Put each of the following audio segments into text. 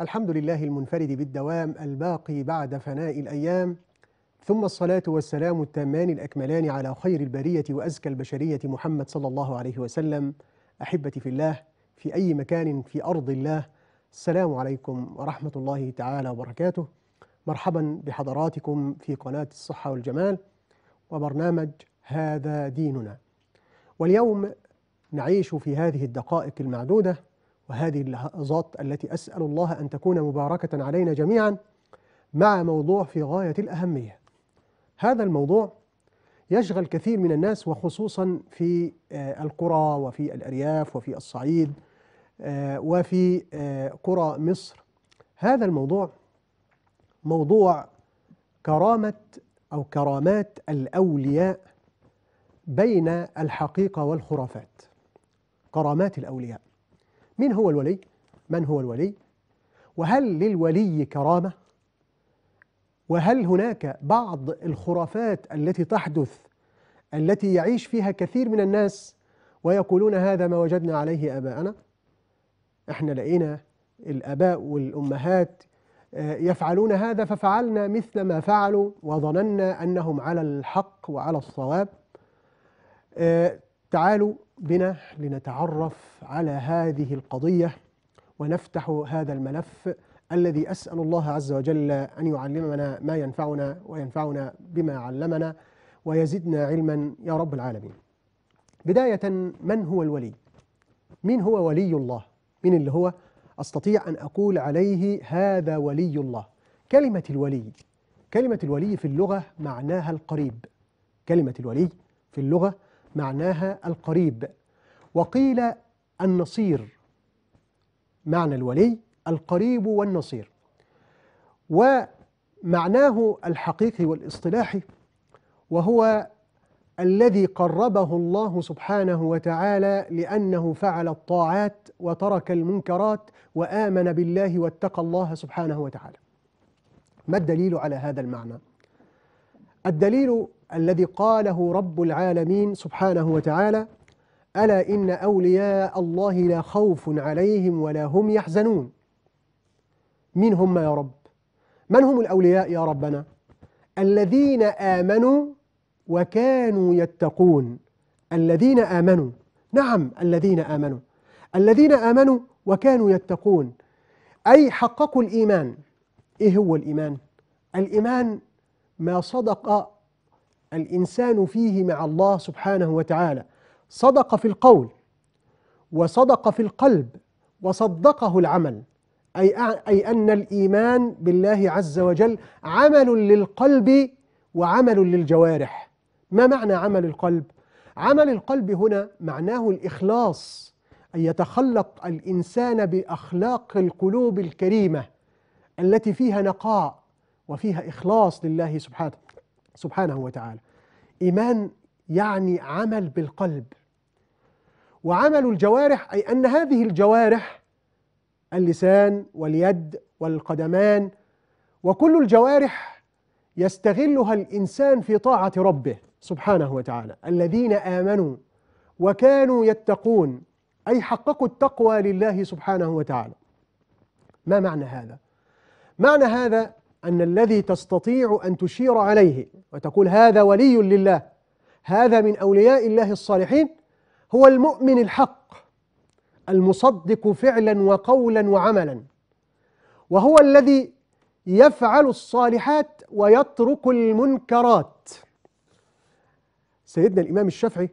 الحمد لله المنفرد بالدوام الباقي بعد فناء الأيام ثم الصلاة والسلام التامان الأكملان على خير البرية وأزكى البشرية محمد صلى الله عليه وسلم أحبتي في الله في أي مكان في أرض الله السلام عليكم ورحمة الله تعالى وبركاته مرحبا بحضراتكم في قناة الصحة والجمال وبرنامج هذا ديننا واليوم نعيش في هذه الدقائق المعدودة وهذه اللحظات التي أسأل الله أن تكون مباركة علينا جميعا مع موضوع في غاية الأهمية هذا الموضوع يشغل كثير من الناس وخصوصا في آه، القرى وفي الأرياف وفي الصعيد آه، وفي آه، قرى مصر هذا الموضوع موضوع كرامة أو كرامات الأولياء بين الحقيقة والخرافات كرامات الأولياء مين هو الولي من هو الولي وهل للولي كرامة وهل هناك بعض الخرافات التي تحدث التي يعيش فيها كثير من الناس ويقولون هذا ما وجدنا عليه آباءنا احنا لقينا الآباء والأمهات آه، يفعلون هذا ففعلنا مثل ما فعلوا وظننا أنهم على الحق وعلى الصواب آه، تعالوا بنا لنتعرف على هذه القضية ونفتح هذا الملف الذي أسأل الله عز وجل أن يعلمنا ما ينفعنا وينفعنا بما علمنا ويزدنا علما يا رب العالمين بداية من هو الولي؟ مين هو ولي الله؟ مين اللي هو أستطيع أن أقول عليه هذا ولي الله كلمة الولي كلمة الولي في اللغة معناها القريب كلمة الولي في اللغة معناها القريب وقيل النصير معنى الولي القريب والنصير ومعناه الحقيقي والاصطلاحي وهو الذي قربه الله سبحانه وتعالى لأنه فعل الطاعات وترك المنكرات وآمن بالله واتقى الله سبحانه وتعالى ما الدليل على هذا المعنى؟ الدليل الذي قاله رب العالمين سبحانه وتعالى ألا إن أولياء الله لا خوف عليهم ولا هم يحزنون من هم يا رب من هم الأولياء يا ربنا الذين آمنوا وكانوا يتقون الذين آمنوا نعم الذين آمنوا الذين آمنوا وكانوا يتقون أي حققوا الإيمان إيه هو الإيمان؟ الإيمان ما صدق الانسان فيه مع الله سبحانه وتعالى صدق في القول وصدق في القلب وصدقه العمل اي اي ان الايمان بالله عز وجل عمل للقلب وعمل للجوارح ما معنى عمل القلب عمل القلب هنا معناه الاخلاص ان يتخلق الانسان باخلاق القلوب الكريمه التي فيها نقاء وفيها إخلاص لله سبحانه سبحانه وتعالى إيمان يعني عمل بالقلب وعمل الجوارح أي أن هذه الجوارح اللسان واليد والقدمان وكل الجوارح يستغلها الإنسان في طاعة ربه سبحانه وتعالى الذين آمنوا وكانوا يتقون أي حققوا التقوى لله سبحانه وتعالى ما معنى هذا؟ معنى هذا أن الذي تستطيع أن تشير عليه وتقول هذا ولي لله هذا من أولياء الله الصالحين هو المؤمن الحق المصدق فعلا وقولا وعملا وهو الذي يفعل الصالحات ويترك المنكرات سيدنا الإمام الشافعي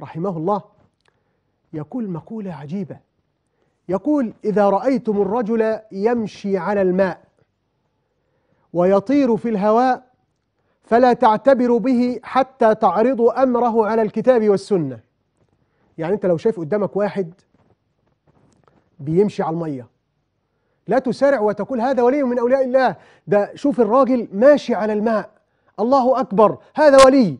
رحمه الله يقول مقولة عجيبة يقول إذا رأيتم الرجل يمشي على الماء ويطير في الهواء فلا تعتبر به حتى تعرض أمره على الكتاب والسنة يعني أنت لو شايف قدامك واحد بيمشي على المية لا تسارع وتقول هذا ولي من أولياء الله ده شوف الراجل ماشي على الماء الله أكبر هذا ولي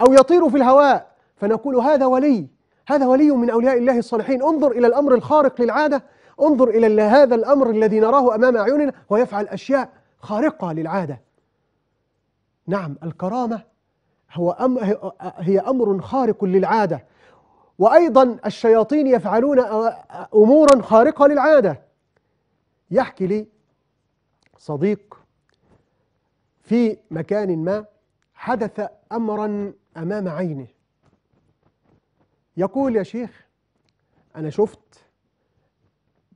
أو يطير في الهواء فنقول هذا ولي هذا ولي من أولياء الله الصالحين انظر إلى الأمر الخارق للعادة انظر إلى هذا الأمر الذي نراه أمام أعيننا ويفعل أشياء خارقة للعادة نعم الكرامة هو أم هي أمر خارق للعادة وأيضا الشياطين يفعلون أمورا خارقة للعادة يحكي لي صديق في مكان ما حدث أمرا أمام عينه يقول يا شيخ أنا شفت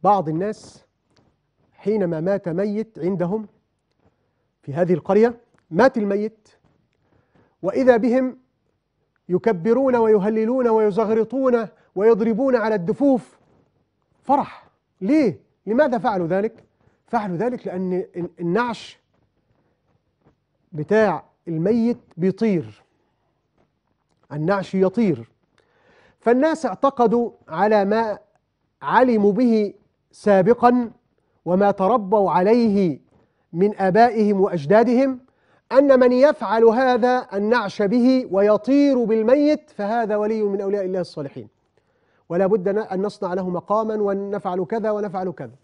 بعض الناس حينما مات ميت عندهم في هذه القرية مات الميت وإذا بهم يكبرون ويهللون ويزغرطون ويضربون على الدفوف فرح ليه؟ لماذا فعلوا ذلك؟ فعلوا ذلك لأن النعش بتاع الميت بيطير النعش يطير فالناس اعتقدوا على ما علموا به سابقا وما تربوا عليه من آبائهم وأجدادهم أن من يفعل هذا النعش به ويطير بالميت فهذا ولي من أولياء الله الصالحين ولا بد أن نصنع له مقاما ونفعل كذا ونفعل كذا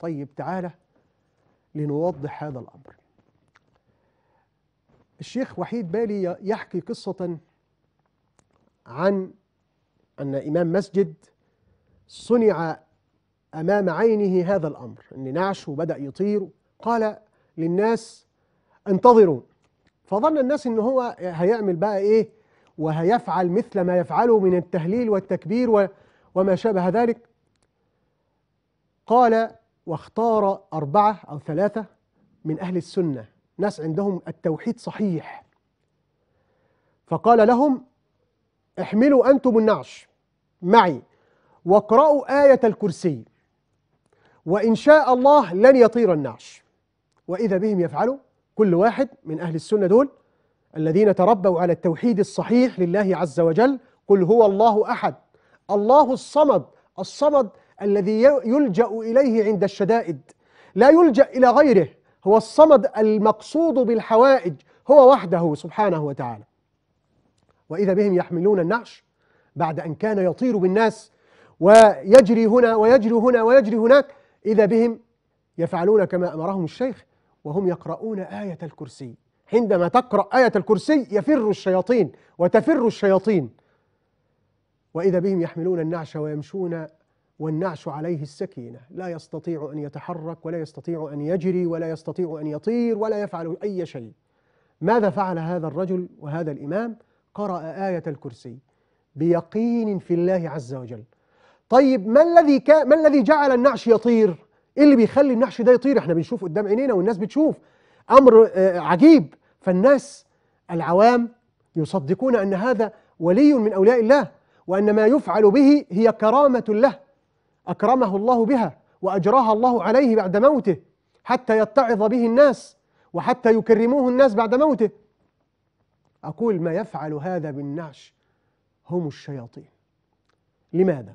طيب تعالى لنوضح هذا الأمر الشيخ وحيد بالي يحكي قصة عن أن إمام مسجد صنع أمام عينه هذا الأمر أن نعشه بدأ يطير قال للناس انتظروا فظن الناس ان هو هيعمل بقى ايه وهيفعل مثل ما يفعله من التهليل والتكبير وما شابه ذلك قال واختار أربعة أو ثلاثة من أهل السنة ناس عندهم التوحيد صحيح فقال لهم احملوا أنتم النعش معي واقرأوا آية الكرسي وإن شاء الله لن يطير النعش وإذا بهم يفعلوا كل واحد من أهل السنة دول الذين تربوا على التوحيد الصحيح لله عز وجل قل هو الله أحد الله الصمد الصمد الذي يلجأ إليه عند الشدائد لا يلجأ إلى غيره هو الصمد المقصود بالحوائج هو وحده سبحانه وتعالى وإذا بهم يحملون النعش بعد أن كان يطير بالناس ويجري هنا ويجري هنا ويجري هناك إذا بهم يفعلون كما أمرهم الشيخ وهم يقرؤون آية الكرسي عندما تقرأ آية الكرسي يفر الشياطين وتفر الشياطين وإذا بهم يحملون النعش ويمشون والنعش عليه السكينة لا يستطيع أن يتحرك ولا يستطيع أن يجري ولا يستطيع أن يطير ولا يفعل أي شيء ماذا فعل هذا الرجل وهذا الإمام قرأ آية الكرسي بيقين في الله عز وجل طيب ما الذي ما الذي جعل النعش يطير ايه اللي بيخلي النحش ده يطير احنا بنشوف قدام عينينا والناس بتشوف امر آه، عجيب فالناس العوام يصدقون ان هذا ولي من اولياء الله وان ما يفعل به هي كرامه له اكرمه الله بها واجراها الله عليه بعد موته حتى يتعظ به الناس وحتى يكرموه الناس بعد موته اقول ما يفعل هذا بالنعش هم الشياطين لماذا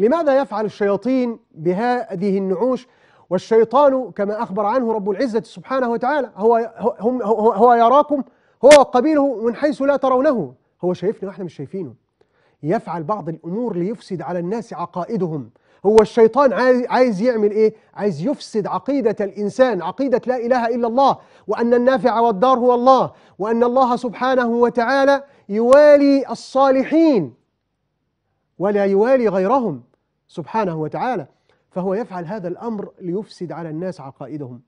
لماذا يفعل الشياطين بهذه النعوش والشيطان كما أخبر عنه رب العزة سبحانه وتعالى هو, هم هو, هو يراكم هو قبيله من حيث لا ترونه هو شايفنا وإحنا مش شايفينه يفعل بعض الأمور ليفسد على الناس عقائدهم هو الشيطان عايز يعمل إيه؟ عايز يفسد عقيدة الإنسان عقيدة لا إله إلا الله وأن النافع والدار هو الله وأن الله سبحانه وتعالى يوالي الصالحين ولا يوالي غيرهم سبحانه وتعالى فهو يفعل هذا الأمر ليفسد على الناس عقائدهم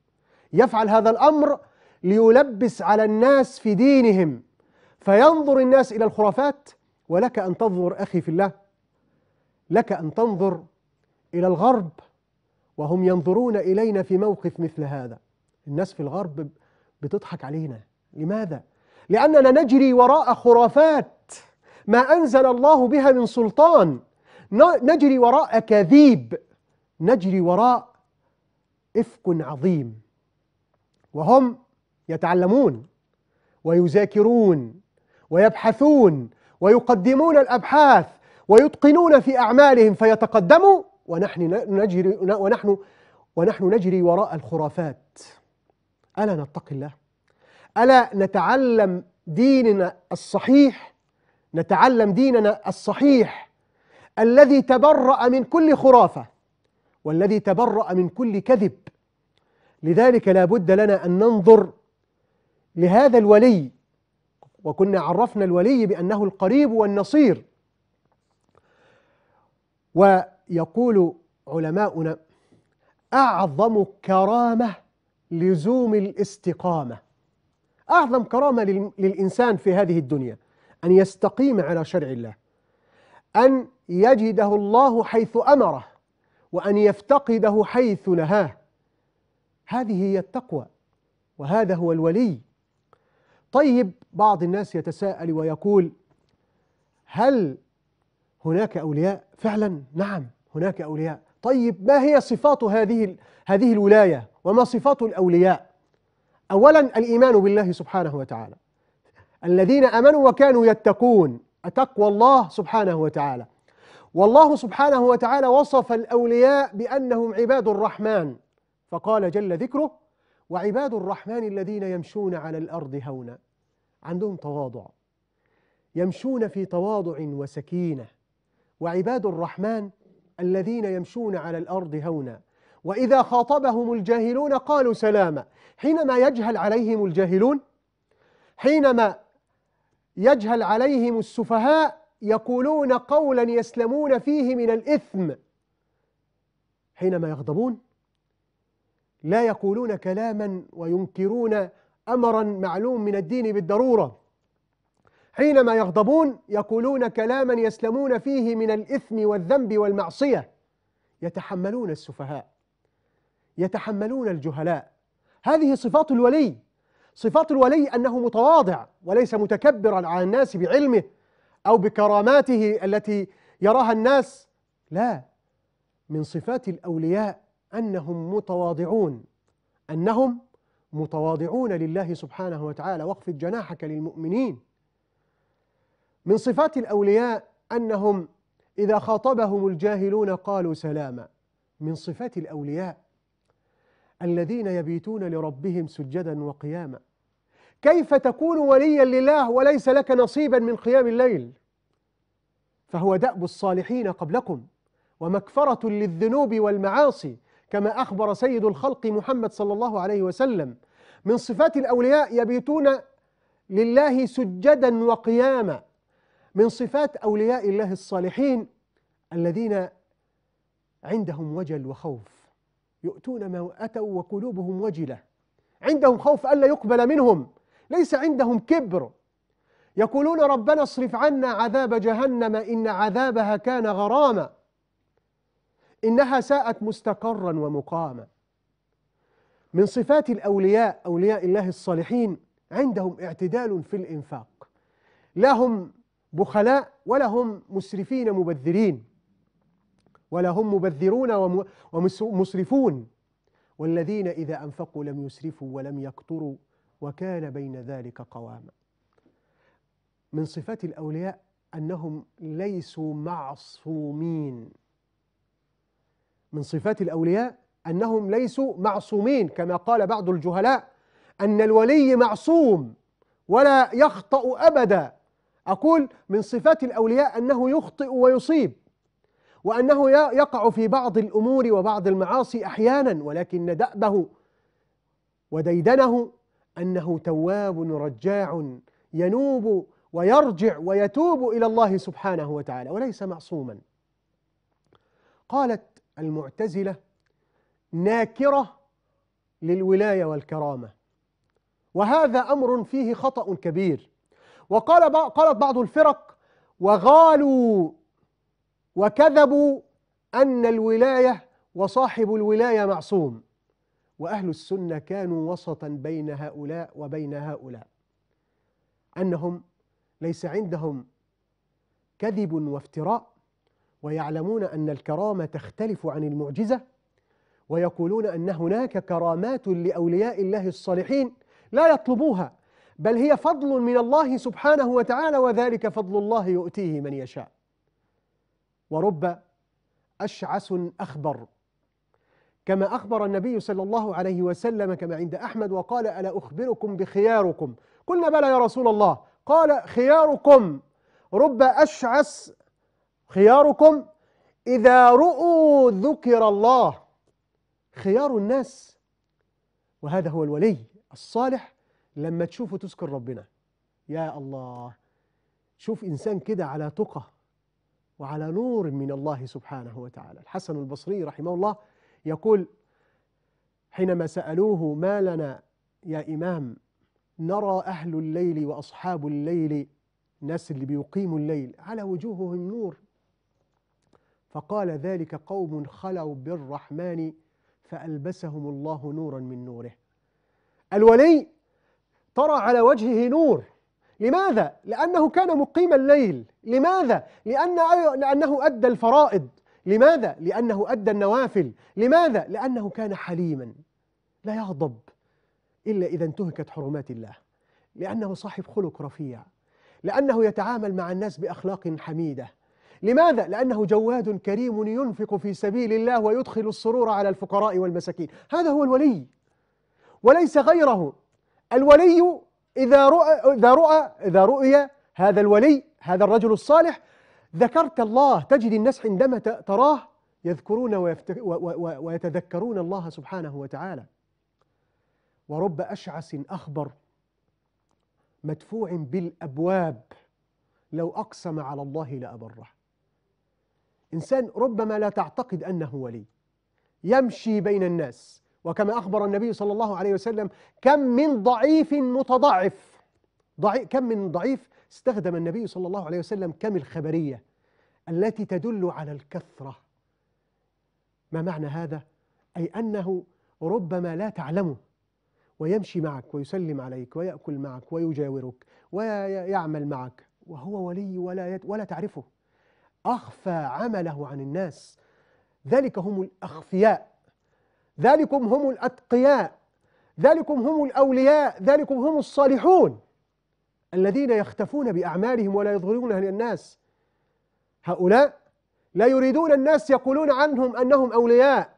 يفعل هذا الأمر ليلبس على الناس في دينهم فينظر الناس إلى الخرافات ولك أن تنظر أخي في الله لك أن تنظر إلى الغرب وهم ينظرون إلينا في موقف مثل هذا الناس في الغرب بتضحك علينا لماذا؟ لأننا نجري وراء خرافات ما أنزل الله بها من سلطان نجري وراء أكاذيب نجري وراء إفك عظيم وهم يتعلمون ويذاكرون ويبحثون ويقدمون الأبحاث ويتقنون في أعمالهم فيتقدموا ونحن نجري ونحن ونحن نجري وراء الخرافات ألا نتقي الله؟ ألا نتعلم ديننا الصحيح؟ نتعلم ديننا الصحيح الذي تبرأ من كل خرافة والذي تبرأ من كل كذب لذلك لا بد لنا أن ننظر لهذا الولي وكنا عرفنا الولي بأنه القريب والنصير ويقول علماؤنا أعظم كرامة لزوم الاستقامة أعظم كرامة للإنسان في هذه الدنيا أن يستقيم على شرع الله أن يجده الله حيث أمره وأن يفتقده حيث نهاه هذه هي التقوى وهذا هو الولي طيب بعض الناس يتساءل ويقول هل هناك أولياء فعلا نعم هناك أولياء طيب ما هي صفات هذه هذه الولاية وما صفات الأولياء أولا الإيمان بالله سبحانه وتعالى الذين امنوا وكانوا يتقون تقوى الله سبحانه وتعالى والله سبحانه وتعالى وصف الأولياء بأنهم عباد الرحمن فقال جل ذكره وعباد الرحمن الذين يمشون على الأرض هونا عندهم تواضع يمشون في تواضع وسكينة وعباد الرحمن الذين يمشون على الأرض هونا وإذا خاطبهم الجاهلون قالوا سلاما حينما يجهل عليهم الجاهلون حينما يجهل عليهم السفهاء يقولون قولا يسلمون فيه من الإثم حينما يغضبون لا يقولون كلاما وينكرون أمرا معلوم من الدين بالضرورة حينما يغضبون يقولون كلاما يسلمون فيه من الإثم والذنب والمعصية يتحملون السفهاء يتحملون الجهلاء هذه صفات الولي صفات الولي أنه متواضع وليس متكبرا على الناس بعلمه أو بكراماته التي يراها الناس لا من صفات الأولياء أنهم متواضعون أنهم متواضعون لله سبحانه وتعالى واخفض جناحك للمؤمنين من صفات الأولياء أنهم إذا خاطبهم الجاهلون قالوا سلاما من صفات الأولياء الذين يبيتون لربهم سجدا وقياما كيف تكون وليا لله وليس لك نصيبا من قيام الليل فهو دأب الصالحين قبلكم ومكفرة للذنوب والمعاصي كما أخبر سيد الخلق محمد صلى الله عليه وسلم من صفات الأولياء يبيتون لله سجدا وقياما من صفات أولياء الله الصالحين الذين عندهم وجل وخوف يؤتون ما أتوا وقلوبهم وجلة عندهم خوف ألا يقبل منهم ليس عندهم كبر يقولون ربنا اصرف عنا عذاب جهنم إن عذابها كان غراما إنها ساءت مستقرا ومقاما من صفات الأولياء أولياء الله الصالحين عندهم اعتدال في الإنفاق لا هم بخلاء ولا هم مسرفين مبذرين ولا هم مبذرون ومسرفون والذين إذا أنفقوا لم يسرفوا ولم يقتروا وكان بين ذلك قواما من صفات الأولياء أنهم ليسوا معصومين من صفات الأولياء أنهم ليسوا معصومين كما قال بعض الجهلاء أن الولي معصوم ولا يخطأ أبدا أقول من صفات الأولياء أنه يخطئ ويصيب وأنه يقع في بعض الأمور وبعض المعاصي أحيانا ولكن دأبه وديدنه أنه تواب رجاع ينوب ويرجع ويتوب إلى الله سبحانه وتعالى وليس معصوما قالت المعتزلة ناكرة للولاية والكرامة وهذا أمر فيه خطأ كبير وقال قالت بعض الفرق وغالوا وكذبوا أن الولاية وصاحب الولاية معصوم وأهل السنة كانوا وسطا بين هؤلاء وبين هؤلاء أنهم ليس عندهم كذب وافتراء ويعلمون أن الكرامة تختلف عن المعجزة ويقولون أن هناك كرامات لأولياء الله الصالحين لا يطلبوها بل هي فضل من الله سبحانه وتعالى وذلك فضل الله يؤتيه من يشاء ورب أشعث أخبر كما أخبر النبي صلى الله عليه وسلم كما عند أحمد وقال ألا أخبركم بخياركم قلنا بلى يا رسول الله قال خياركم رب أشعث خياركم إذا رؤوا ذكر الله خيار الناس وهذا هو الولي الصالح لما تشوفه تذكر ربنا يا الله شوف إنسان كده على تقى وعلى نور من الله سبحانه وتعالى الحسن البصري رحمه الله يقول حينما سألوه ما لنا يا إمام نرى أهل الليل وأصحاب الليل الناس اللي بيقيموا الليل على وجوههم نور فقال ذلك قوم خلوا بالرحمن فألبسهم الله نورا من نوره الولي ترى على وجهه نور لماذا؟ لأنه كان مقيم الليل لماذا؟ لأن لأنه أدى الفرائض لماذا؟ لأنه أدى النوافل لماذا؟ لأنه كان حليما لا يغضب إلا إذا انتهكت حرمات الله لأنه صاحب خلق رفيع لأنه يتعامل مع الناس بأخلاق حميدة لماذا؟ لأنه جواد كريم ينفق في سبيل الله ويدخل السرور على الفقراء والمساكين هذا هو الولي وليس غيره الولي إذا رؤى إذا رؤى إذا رؤي هذا الولي هذا الرجل الصالح ذكرت الله تجد الناس عندما تراه يذكرون ويتذكرون الله سبحانه وتعالى ورب أشعث أخبر مدفوع بالأبواب لو أقسم على الله لأبره إنسان ربما لا تعتقد أنه ولي يمشي بين الناس وكما أخبر النبي صلى الله عليه وسلم كم من ضعيف متضعف ضعيف كم من ضعيف استخدم النبي صلى الله عليه وسلم كم الخبرية التي تدل على الكثرة ما معنى هذا؟ أي أنه ربما لا تعلمه ويمشي معك ويسلم عليك ويأكل معك ويجاورك ويعمل معك وهو ولي ولا, يت ولا تعرفه أخفى عمله عن الناس ذلك هم الأخفياء ذلكم هم الأتقياء ذلكم هم الأولياء ذلكم هم الصالحون الذين يختفون بأعمالهم ولا يظهرونها للناس هؤلاء لا يريدون الناس يقولون عنهم أنهم أولياء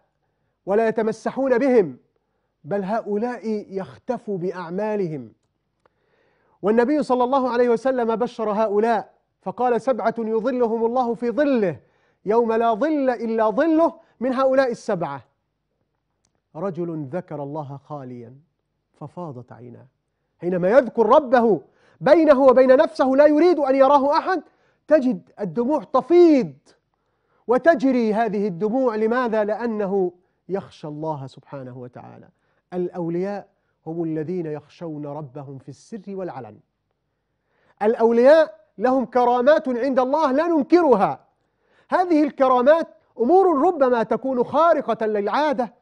ولا يتمسحون بهم بل هؤلاء يختفوا بأعمالهم والنبي صلى الله عليه وسلم بشر هؤلاء فقال سبعة يظلهم الله في ظله يوم لا ظل إلا ظله من هؤلاء السبعة رجل ذكر الله خاليا ففاضت عيناه حينما يذكر ربه بينه وبين نفسه لا يريد أن يراه أحد تجد الدموع تفيض وتجري هذه الدموع لماذا؟ لأنه يخشى الله سبحانه وتعالى الأولياء هم الذين يخشون ربهم في السر والعلن الأولياء لهم كرامات عند الله لا ننكرها هذه الكرامات أمور ربما تكون خارقة للعادة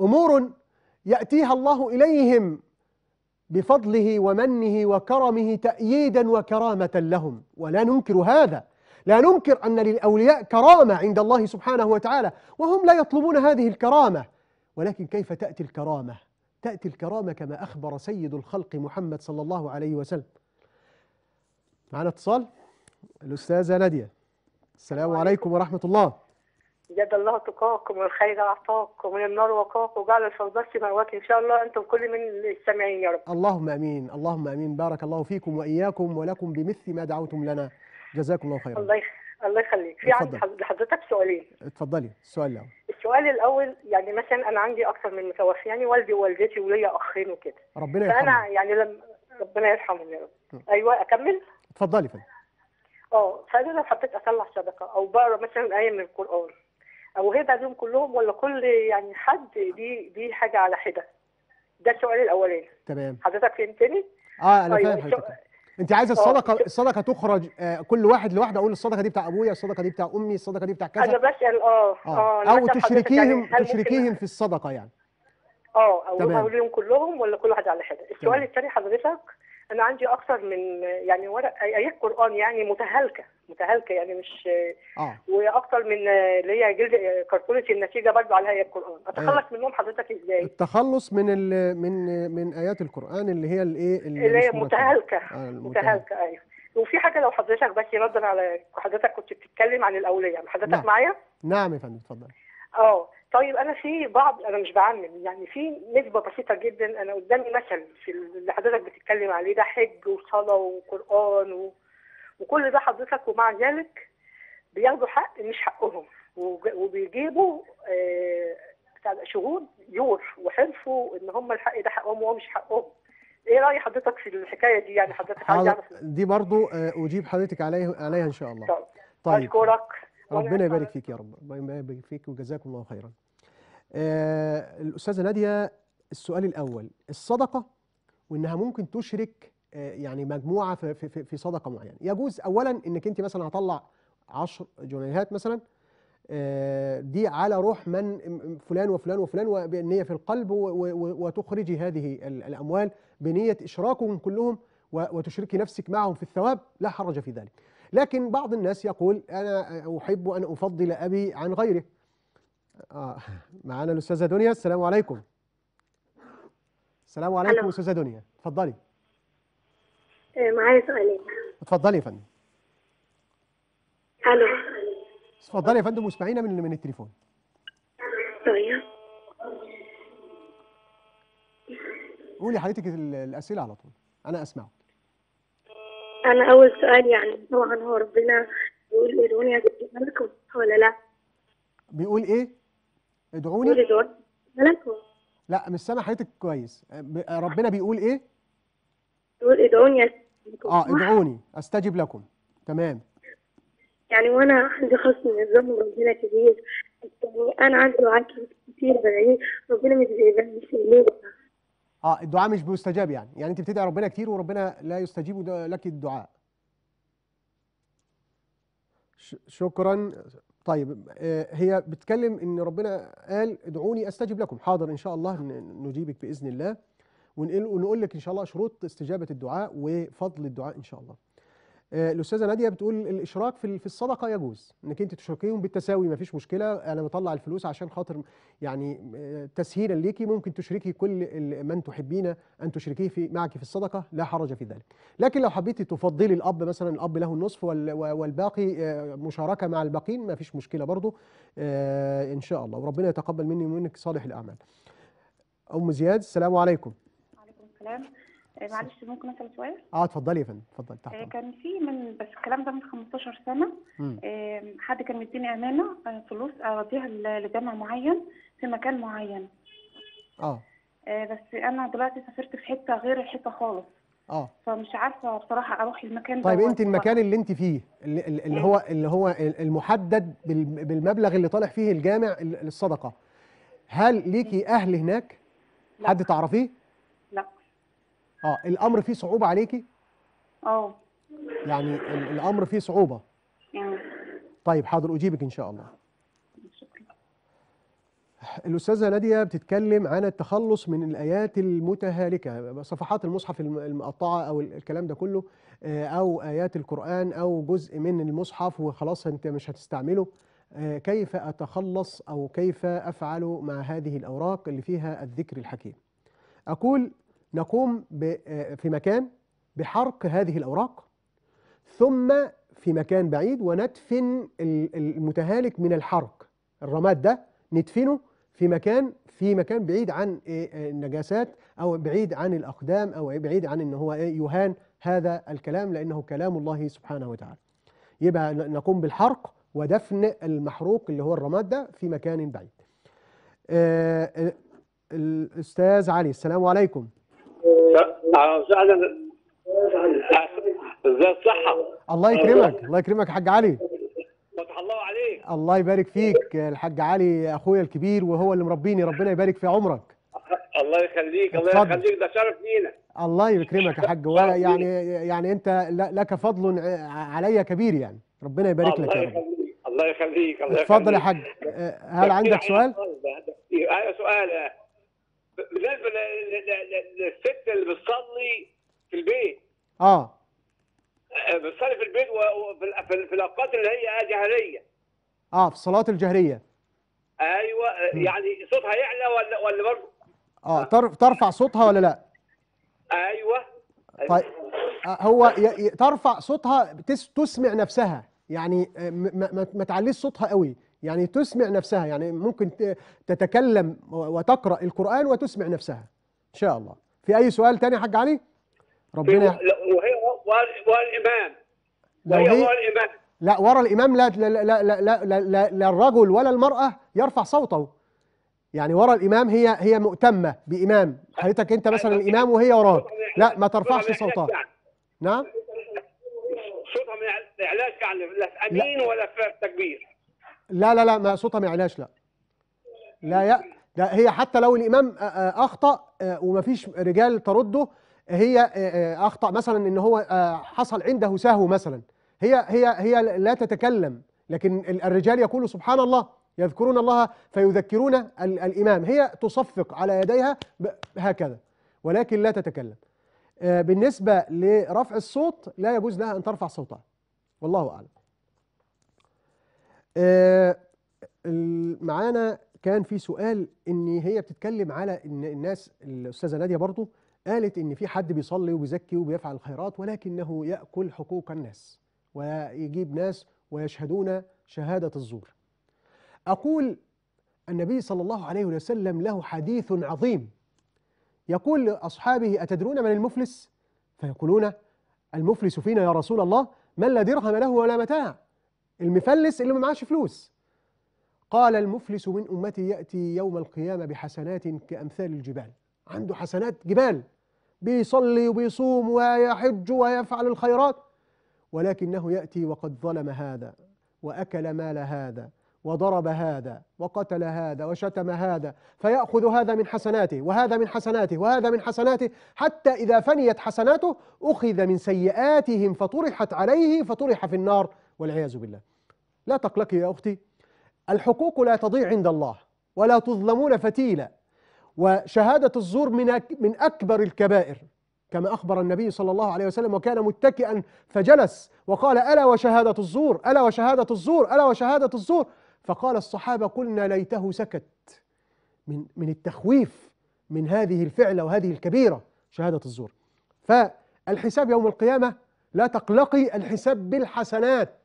أمور يأتيها الله إليهم بفضله ومنه وكرمه تأييدا وكرامة لهم ولا ننكر هذا لا ننكر أن للأولياء كرامة عند الله سبحانه وتعالى وهم لا يطلبون هذه الكرامة ولكن كيف تأتي الكرامة تأتي الكرامة كما أخبر سيد الخلق محمد صلى الله عليه وسلم معنا اتصال الأستاذة نادية السلام عليكم ورحمة الله جد الله تقاكم والخير أعطاكم ومن النار وقاكم وجعل الفردوس مأواك إن شاء الله أنتم كل من السامعين يا رب اللهم آمين اللهم آمين بارك الله فيكم وإياكم ولكم بمثل ما دعوتم لنا جزاكم الله خيرا الله يخ... الله يخليك في عندي لحضرتك سؤالين اتفضلي السؤال الأول السؤال الأول يعني مثلا أنا عندي أكثر من متوفي يعني والدي ووالدتي وليا أخين وكده ربنا يرحمهم فأنا يعني لما ربنا يرحمهم يا رب أيوه أكمل اتفضلي فندم اه فأنا لو حبيت أطلع صدقة أو بقرا مثلا آية من القرآن او اوهبها بيهم كلهم ولا كل يعني حد دي دي حاجه على حده ده السؤال الاولاني تمام حضرتك فهمتني اه انا طيب، فاهم حضرتك انت عايزه آه، الصدقه الصدقه تخرج آه، كل واحد لوحده اقول الصدقه دي بتاع ابويا الصدقه دي بتاع امي الصدقه دي بتاع كذا انا بسال اه اه, آه، او تشركيهم يعني تشركيهم في الصدقه يعني اه او اقول لهم كلهم ولا كل واحد على حده السؤال الثاني حضرتك انا عندي اكثر من يعني ورق ايات قران يعني متهالكه متهالكه يعني مش آه. واكثر من اللي هي جلد كرتونه النتيجه برضو عليها ايات قران آه. اتخلص آه. منهم حضرتك ازاي التخلص من ال من من ايات القران اللي هي الايه اللي, اللي هي متهالكه آه متهالكه ايوه وفي حاجه لو حضرتك بس ردا على حضرتك كنت بتتكلم عن الاوليه حضرتك نعم. معايا نعم يا فندم اتفضل اه طيب انا في بعض انا مش بعمم يعني في نسبه بسيطه جدا انا قدامي مثل في اللي حضرتك بتتكلم عليه ده حج وصلاه وقران و... وكل ده حضرتك ومع ذلك بياخدوا حق مش حقهم وبيجيبوا آه شهود يور وحلفوا ان هم الحق ده حقهم وهو مش حقهم ايه راي حضرتك في الحكايه دي يعني حضرتك عايز دي برضو آه، اجيب حضرتك عليها عليها ان شاء الله طيب اشكرك ربنا يبارك فيك يا رب ربنا يبارك فيك وجزاكم الله خيرا آه الاستاذه ناديه السؤال الاول الصدقه وانها ممكن تشرك آه يعني مجموعه في, في, في صدقه معينه يجوز اولا انك انت مثلا هطلع 10 جنيهات مثلا آه دي على روح من فلان وفلان وفلان وبالنيه في القلب وتخرجي هذه الاموال بنيه اشراكهم كلهم وتشركي نفسك معهم في الثواب لا حرج في ذلك لكن بعض الناس يقول أنا أحب أن أفضل أبي عن غيره آه معنا الأستاذة دنيا السلام عليكم السلام عليكم أستاذة دنيا اتفضلي إيه، معايا سؤالين اتفضلي يا فندم الو اتفضلي يا فندم واسمعينا من من التليفون طيب قولي حضرتك الاسئله على طول انا اسمعك أنا أول سؤال يعني طبعا هو ربنا بيقول ادعوني أستجب لكم ولا لا؟ بيقول إيه؟ ادعوني؟ بيقول ادعوني لكم لا مش سامع حضرتك كويس ربنا بيقول إيه؟ بيقول ادعوني أستجب لكم أه ادعوني أستجب لكم تمام يعني وأنا عندي خصم من ربنا كبير يعني أنا عندي وعاكس كتير بدعيه ربنا مش بيبان في الليل اه الدعاء مش بيستجاب يعني يعني انت بتدعي ربنا كتير وربنا لا يستجيب لك الدعاء شكرا طيب آه، هي بتكلم ان ربنا قال ادعوني استجب لكم حاضر ان شاء الله نجيبك باذن الله ونقول لك ان شاء الله شروط استجابه الدعاء وفضل الدعاء ان شاء الله آه، الاستاذه ناديه بتقول الاشراك في في الصدقه يجوز انك انت تشركيهم بالتساوي ما فيش مشكله انا بطلع الفلوس عشان خاطر يعني آه، تسهيلا ليكي ممكن تشركي كل من تحبين ان تشركيه في معك في الصدقه لا حرج في ذلك لكن لو حبيتي تفضلي الاب مثلا الاب له النصف والباقي آه، مشاركه مع الباقين ما فيش مشكله برضه ان شاء الله وربنا يتقبل مني ومنك صالح الاعمال ام زياد السلام عليكم وعليكم السلام آه، معلش ممكن اسال سؤال؟ اه اتفضلي يا فندم اتفضلي تحت آه، كان في من بس الكلام ده من 15 سنه آه، حد كان مديني امانه فلوس اوديها لجامع معين في مكان معين اه بس انا دلوقتي سافرت في حته غير الحته خالص اه فمش عارفه بصراحه اروح المكان طيب انت المكان اللي انت فيه اللي, اللي هو اللي هو المحدد بالمبلغ اللي طالع فيه الجامع للصدقه هل ليكي اهل هناك؟ لا. حد تعرفيه؟ اه الامر فيه صعوبه عليكي اه يعني الامر فيه صعوبه مم. يعني. طيب حاضر اجيبك ان شاء الله شكرا. الأستاذة نادية بتتكلم عن التخلص من الآيات المتهالكة صفحات المصحف المقطعة أو الكلام ده كله آه، أو آيات القرآن أو جزء من المصحف وخلاص أنت مش هتستعمله آه، كيف أتخلص أو كيف أفعل مع هذه الأوراق اللي فيها الذكر الحكيم أقول نقوم آه، في مكان بحرق هذه الأوراق ثم في مكان بعيد وندفن المتهالك من الحرق الرماد ده ندفنه في مكان في مكان بعيد عن آه، آه، النجاسات او بعيد عن الاقدام او بعيد عن ان هو يهان هذا الكلام لانه كلام الله سبحانه وتعالى. يبقى نقوم بالحرق ودفن المحروق اللي هو الرماد ده في مكان بعيد. الاستاذ علي السلام عليكم. اهلا الصحه الله يكرمك الله يكرمك يا حاج علي فتح الله عليك الله يبارك فيك الحاج علي اخويا الكبير وهو اللي مربيني ربنا يبارك في عمرك الله يخليك الله يخليك ده شرف لينا الله يكرمك يا حاج ولا يعني يعني انت لك فضل عليا كبير يعني ربنا يبارك لك يا رب الله يخليك الله يخليك اتفضل يا حاج هل عندك سؤال؟ ايوه سؤال بالنسبه للست اللي بتصلي في البيت اه, آه، بتصلي في البيت وفي الاوقات اللي هي آه، جهريه اه في الصلاه الجهريه ايوه آه، يعني صوتها يعلى ولا ولا برضه اه ترفع صوتها ولا لا ايوه طيب هو ترفع صوتها تسمع نفسها يعني ما تعليش صوتها قوي يعني تسمع نفسها يعني ممكن تتكلم وتقرأ القرآن وتسمع نفسها إن شاء الله في أي سؤال تاني يا حاج علي ربنا وهي ورا الإمام وهي ورا الإمام لا ورا الإمام لا لا لا لا لا, لا, لا الرجل ولا المرأة يرفع صوته يعني ورا الإمام هي هي مؤتمة بإمام حضرتك أنت مثلا الإمام وهي وراك لا ما ترفعش صوتها يعني. نعم صوتها ما يعلاش يعني لا في أمين ولا في تكبير لا لا لا ما صوتها ما يعلاش لا لا يا ده هي حتى لو الامام آه، آه، اخطا آه، ومفيش رجال ترده هي اخطا مثلا ان هو حصل عنده سهو مثلا هي هي هي لا تتكلم لكن الرجال يقول سبحان الله يذكرون الله فيذكرون الامام هي تصفق على يديها هكذا ولكن لا تتكلم بالنسبه لرفع الصوت لا يجوز لها ان ترفع صوتها والله اعلم آه، معانا كان في سؤال ان هي بتتكلم على ان الناس الاستاذه ناديه برضو قالت ان في حد بيصلي وبيزكي وبيفعل الخيرات ولكنه ياكل حقوق الناس ويجيب ناس ويشهدون شهاده الزور. اقول النبي صلى الله عليه وسلم له حديث عظيم يقول لاصحابه اتدرون من المفلس؟ فيقولون المفلس فينا يا رسول الله من لا درهم له ولا متاع المفلس اللي ما معاش فلوس قال المفلس من أمتي يأتي يوم القيامة بحسنات كأمثال الجبال عنده حسنات جبال بيصلي وبيصوم ويحج ويفعل الخيرات ولكنه يأتي وقد ظلم هذا وأكل مال هذا وضرب هذا وقتل هذا وشتم هذا فيأخذ هذا من حسناته وهذا من حسناته وهذا من حسناته حتى إذا فنيت حسناته أخذ من سيئاتهم فطرحت عليه فطرح في النار والعياذ بالله لا تقلقي يا أختي الحقوق لا تضيع عند الله ولا تظلمون فتيلا وشهادة الزور من من أكبر الكبائر كما أخبر النبي صلى الله عليه وسلم وكان متكئا فجلس وقال ألا وشهادة الزور ألا وشهادة الزور ألا وشهادة الزور فقال الصحابة قلنا ليته سكت من من التخويف من هذه الفعلة وهذه الكبيرة شهادة الزور فالحساب يوم القيامة لا تقلقي الحساب بالحسنات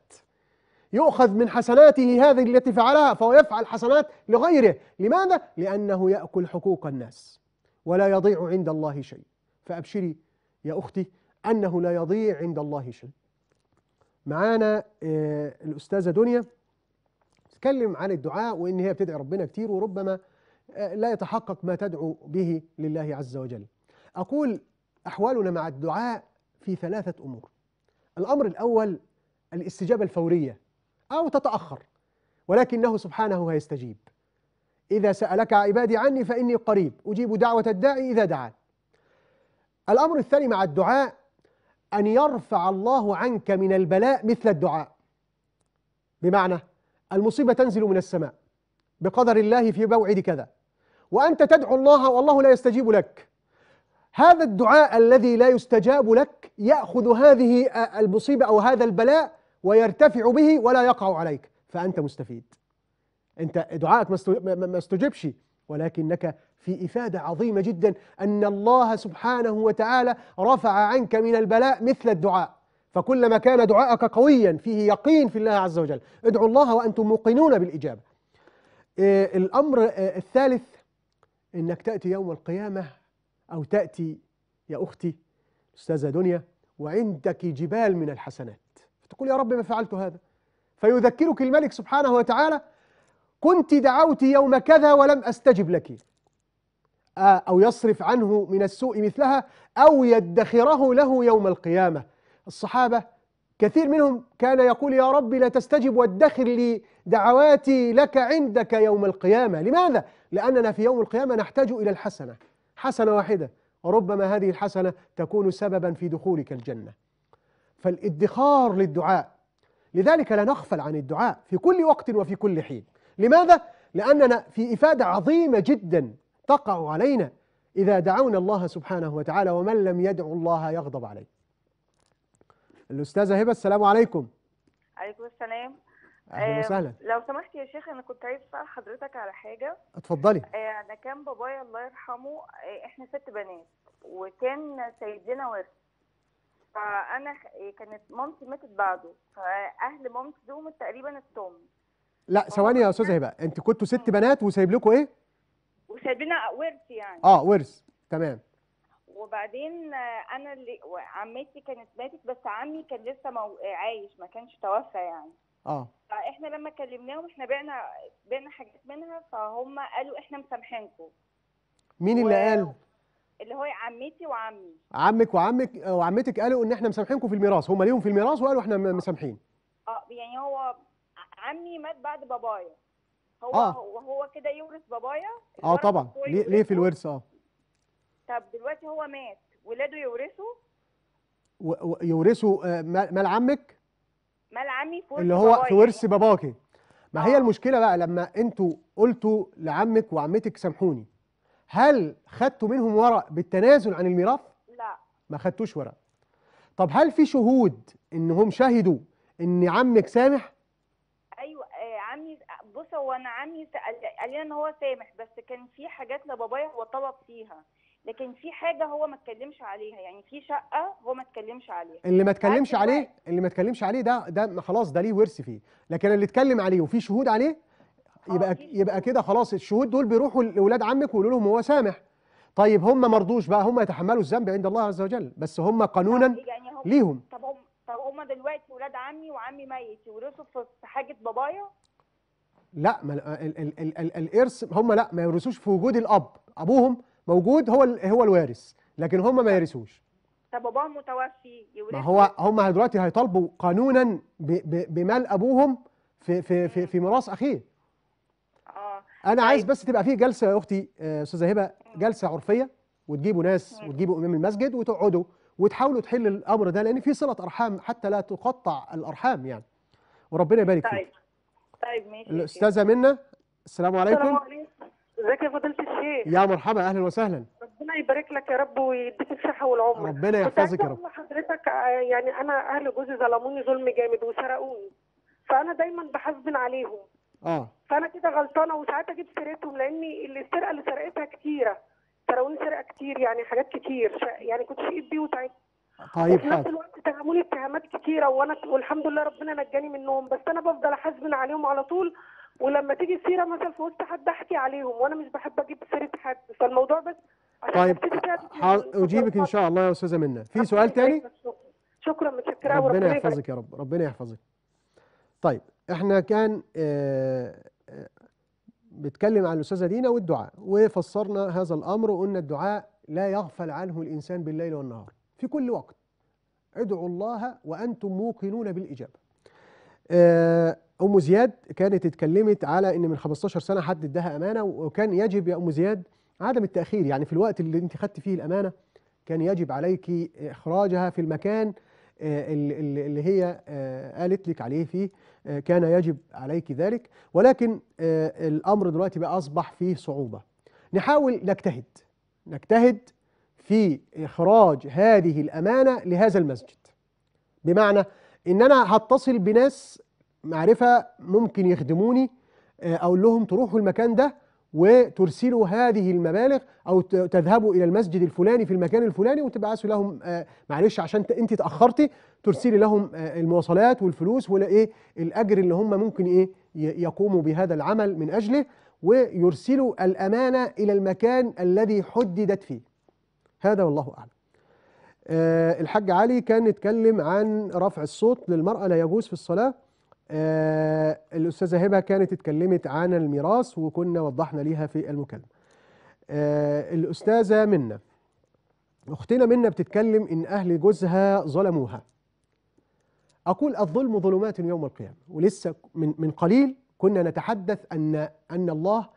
يؤخذ من حسناته هذه التي فعلها فهو يفعل حسنات لغيره لماذا؟ لأنه يأكل حقوق الناس ولا يضيع عند الله شيء فأبشري يا أختي أنه لا يضيع عند الله شيء معانا آه، الأستاذة دنيا تتكلم عن الدعاء وإن هي بتدعي ربنا كتير وربما آه، لا يتحقق ما تدعو به لله عز وجل أقول أحوالنا مع الدعاء في ثلاثة أمور الأمر الأول الاستجابة الفورية أو تتأخر ولكنه سبحانه هيستجيب إذا سألك عبادي عني فإني قريب أجيب دعوة الداعي إذا دعان الأمر الثاني مع الدعاء أن يرفع الله عنك من البلاء مثل الدعاء بمعنى المصيبة تنزل من السماء بقدر الله في موعد كذا وأنت تدعو الله والله لا يستجيب لك هذا الدعاء الذي لا يستجاب لك يأخذ هذه المصيبة أو هذا البلاء ويرتفع به ولا يقع عليك فأنت مستفيد أنت دعائك ما استجبش ولكنك في إفادة عظيمة جدا أن الله سبحانه وتعالى رفع عنك من البلاء مثل الدعاء فكلما كان دعاءك قويا فيه يقين في الله عز وجل ادعوا الله وأنتم موقنون بالإجابة آه، الأمر آه، الثالث أنك تأتي يوم القيامة أو تأتي يا أختي أستاذة دنيا وعندك جبال من الحسنات تقول يا رب ما فعلت هذا فيذكرك الملك سبحانه وتعالى كنت دعوت يوم كذا ولم أستجب لك آه، أو يصرف عنه من السوء مثلها أو يدخره له يوم القيامة الصحابة كثير منهم كان يقول يا رب لا تستجب وادخر لي دعواتي لك عندك يوم القيامة لماذا؟ لأننا في يوم القيامة نحتاج إلى الحسنة حسنة واحدة وربما هذه الحسنة تكون سببا في دخولك الجنة فالادخار للدعاء لذلك لا نغفل عن الدعاء في كل وقت وفي كل حين لماذا؟ لأننا في إفادة عظيمة جدا تقع علينا إذا دعونا الله سبحانه وتعالى ومن لم يدعو الله يغضب عليه الأستاذة هبة السلام عليكم عليكم السلام اهلا آه، وسهلا لو سمحت يا شيخ انا كنت عايز اسال حضرتك على حاجه اتفضلي آه، انا كان بابايا الله يرحمه آه، احنا ست بنات وكان سيدنا ورث فانا إيه، كانت مامتي ماتت بعده فاهل مامتي دول تقريبا التوم لا ثواني يا استاذه هبه انت كنتوا ست بنات وسايب لكم ايه وسايبنا ورث يعني اه ورث تمام وبعدين انا اللي عمتي كانت ماتت بس عمي كان لسه مو... عايش ما كانش توفى يعني اه فاحنا لما كلمناهم احنا بعنا بعنا حاجات منها فهم قالوا احنا مسامحينكم مين اللي و... قال اللي هو عمتي وعمي عمك وعمك آه، وعمتك قالوا ان احنا مسامحينكم في الميراث هم ليهم في الميراث وقالوا احنا مسامحين اه يعني هو عمي مات بعد بابايا هو آه. وهو كده يورث بابايا اه طبعا ليه ليه في الورث اه طب دلوقتي هو مات ولاده يورثوا يورثوا آه، مال عمك مال عمي في اللي هو في ورث باباكي ما هي آه. المشكله بقى لما انتوا قلتوا لعمك وعمتك سامحوني هل خدتوا منهم ورق بالتنازل عن الميراث؟ لا ما خدتوش ورق طب هل في شهود انهم شهدوا ان عمك سامح؟ ايوه آه، عمي بص هو انا عمي قال لنا ان هو سامح بس كان في حاجات لبابايا هو طلب فيها لكن في حاجه هو ما اتكلمش عليها يعني في شقه هو ما اتكلمش عليها اللي ما اتكلمش عليه اللي ما اتكلمش عليه ده ده خلاص ده ليه ورث فيه لكن اللي اتكلم عليه وفي شهود عليه يبقى يبقى كده خلاص الشهود دول بيروحوا لاولاد عمك ويقولوا لهم هو سامح طيب هم ما رضوش بقى هم يتحملوا الذنب عند الله عز وجل بس هم قانونا يعني هم ليهم طب هم طب هم دلوقتي ولاد عمي وعمي ميت يورثوا في حاجه بابايا لا ما ال ال ال ال الارث هم لا ما يورثوش في وجود الاب ابوهم موجود هو هو الوارث لكن هم ما يرثوش طب باباهم متوفي يورث ما هو هم دلوقتي هيطالبوا قانونا بمال ابوهم في في في, في ميراث اخيه انا عايز طيب. بس تبقى في جلسه يا اختي آه، استاذه هبه جلسه عرفيه وتجيبوا ناس وتجيبوا امام المسجد وتقعدوا وتحاولوا تحلوا الامر ده لان في صله ارحام حتى لا تقطع الارحام يعني وربنا يبارك فيك طيب طيب ماشي الاستاذه منى السلام عليكم السلام عليكم ازيك يا فضيله الشيخ يا مرحبا اهلا وسهلا ربنا يبارك لك يا رب ويديك الصحه والعمر ربنا يحفظك يا رب حضرتك آه، يعني انا اهل جوزي ظلموني ظلم جامد وسرقوني فانا دايما بحزن عليهم اه فانا كده غلطانه وساعات اجيب سيرتهم لان السرقه اللي سرقتها كتيره سرقوني سرقه كتير يعني حاجات كتير يعني كنت في بيه وتعبت طيب وفي نفس الوقت اتهموني اتهامات كتيره وانا والحمد لله ربنا نجاني منهم بس انا بفضل احاسبن عليهم على طول ولما تيجي السيره مثلا في وسط حد احكي عليهم وانا مش بحب اجيب سيره حد فالموضوع بس طيب اجيبك ان شاء الله يا استاذه منى في سؤال تاني شكرا متشكره ربنا يحفظك يا رب ربنا يحفظك طيب احنا كان آه، آه، بيتكلم عن الاستاذه دينا والدعاء وفسرنا هذا الامر وقلنا الدعاء لا يغفل عنه الانسان بالليل والنهار في كل وقت ادعوا الله وانتم موقنون بالاجابه آه، ام زياد كانت اتكلمت على ان من 15 سنه حد ادها امانه وكان يجب يا ام زياد عدم التاخير يعني في الوقت اللي انت خدت فيه الامانه كان يجب عليك اخراجها في المكان آه، اللي هي آه، قالت لك عليه فيه آه، كان يجب عليك ذلك ولكن الأمر دلوقتي بقى أصبح فيه صعوبة نحاول نجتهد نجتهد في إخراج هذه الأمانة لهذا المسجد بمعنى إن أنا هتصل بناس معرفة ممكن يخدموني أقول لهم تروحوا المكان ده وترسلوا هذه المبالغ او تذهبوا الى المسجد الفلاني في المكان الفلاني وتبعثوا لهم آه، معلش عشان انت تاخرتي ترسلي لهم آه، المواصلات والفلوس ولا ايه الاجر اللي هم ممكن ايه يقوموا بهذا العمل من اجله ويرسلوا الامانه الى المكان الذي حددت فيه هذا والله اعلم آه، الحاج علي كان اتكلم عن رفع الصوت للمراه لا يجوز في الصلاه آه الأستاذة هبة كانت اتكلمت عن الميراث وكنا وضحنا ليها في المكالمة آه الأستاذة منا أختنا منا بتتكلم إن أهل جوزها ظلموها أقول الظلم ظلمات يوم القيامة ولسه من, من قليل كنا نتحدث أن, أن الله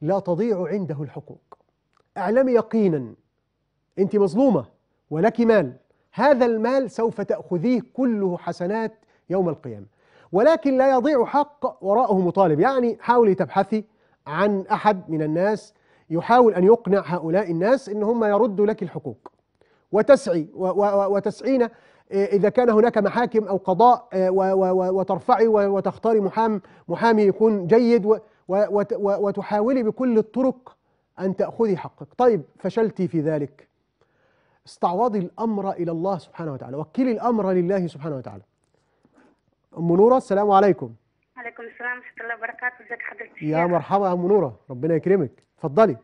لا تضيع عنده الحقوق اعلمي يقينا أنت مظلومة ولك مال هذا المال سوف تأخذيه كله حسنات يوم القيامة ولكن لا يضيع حق وراءه مطالب يعني حاولي تبحثي عن أحد من الناس يحاول أن يقنع هؤلاء الناس إن هم يردوا لك الحقوق وتسعي وتسعين إذا كان هناك محاكم أو قضاء آه، وترفعي وتختاري محام محامي يكون جيد وتحاولي بكل الطرق أن تأخذي حقك طيب فشلتي في ذلك استعوضي الأمر إلى الله سبحانه وتعالى وكلي الأمر لله سبحانه وتعالى ام نوره السلام عليكم وعليكم السلام ورحمه الله وبركاته ازيك حضرتك يا مرحبا يا ام نوره ربنا يكرمك اتفضلي